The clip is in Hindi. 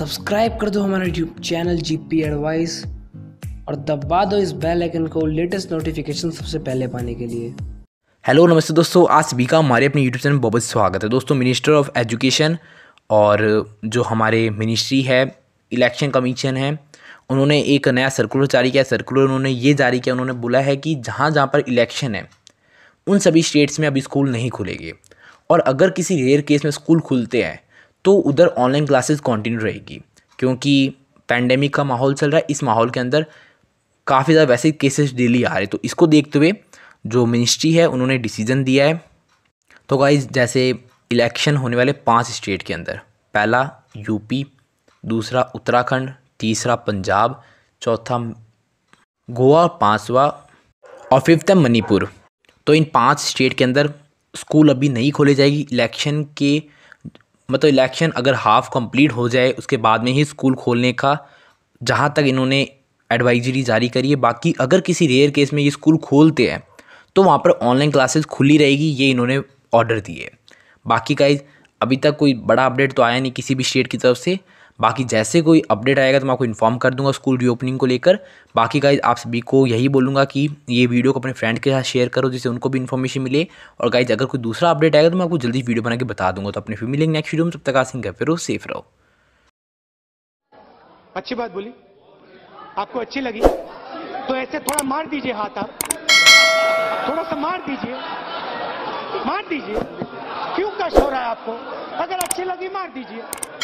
सब्सक्राइब कर दो हमारा YouTube channel G P advice और दबा दो इस बेल आइकन को लेटेस्ट नोटिफिकेशन सबसे पहले पाने के लिए हेलो नमस्ते दोस्तों आज सभी का हमारे अपने यूट्यूब चैनल बहुत स्वागत है दोस्तों मिनिस्टर ऑफ एजुकेशन और जो हमारे मिनिस्ट्री है इलेक्शन कमीशन है उन्होंने एक नया सर्कुलर जारी किया सर्कुलर उन्होंने ये जारी किया उन्होंने बोला है कि जहाँ जहाँ पर इलेक्शन है उन सभी स्टेट्स में अभी स्कूल नहीं खुलेंगे और अगर किसी रेयर केस में स्कूल खुलते हैं तो उधर ऑनलाइन क्लासेस कंटिन्यू रहेगी क्योंकि पैंडेमिक का माहौल चल रहा है इस माहौल के अंदर काफ़ी ज़्यादा वैसे केसेस डेली आ रहे तो इसको देखते हुए जो मिनिस्ट्री है उन्होंने डिसीजन दिया है तो गाइज जैसे इलेक्शन होने वाले पांच स्टेट के अंदर पहला यूपी दूसरा उत्तराखंड तीसरा पंजाब चौथा गोवा पांचवा पाँचवा और फिफ्थ है मणिपुर तो इन पांच स्टेट के अंदर स्कूल अभी नहीं खोले जाएगी इलेक्शन के मतलब इलेक्शन अगर हाफ़ कंप्लीट हो जाए उसके बाद में ही स्कूल खोलने का जहाँ तक इन्होंने एडवाइजरी जारी करी है बाकी अगर किसी रेयर केस में ये स्कूल खोलते हैं तो वहाँ पर ऑनलाइन क्लासेस खुली रहेगी ये इन्होंने ऑर्डर दिए बाकी का अभी तक कोई बड़ा अपडेट तो आया नहीं किसी भी स्टेट की तरफ से बाकी जैसे कोई अपडेट आएगा तो मैं आपको इन्फॉर्म कर दूंगा स्कूल रीओपनिंग को लेकर बाकी गाइज आप सभी को यही बोलूँगा कि ये वीडियो को अपने फ्रेंड के साथ शेयर करो जिससे उनको भी इन्फॉर्मेशन मिले और गाइज अगर कोई दूसरा अपडेट आएगा तो मैं आपको जल्दी वीडियो बना के बता दूंगा तो अपने फिर मिलेंगे नेक्स्ट वीडियो में तब तक आसिंग फिर सेफ रहो अच्छी बात बोली आपको अच्छी लगी तो ऐसे थोड़ा मार दीजिए हाथ आप थोड़ा सा मार दीजिए मार दीजिए क्यों कष्ट हो रहा है आपको अगर अच्छी लगी मार दीजिए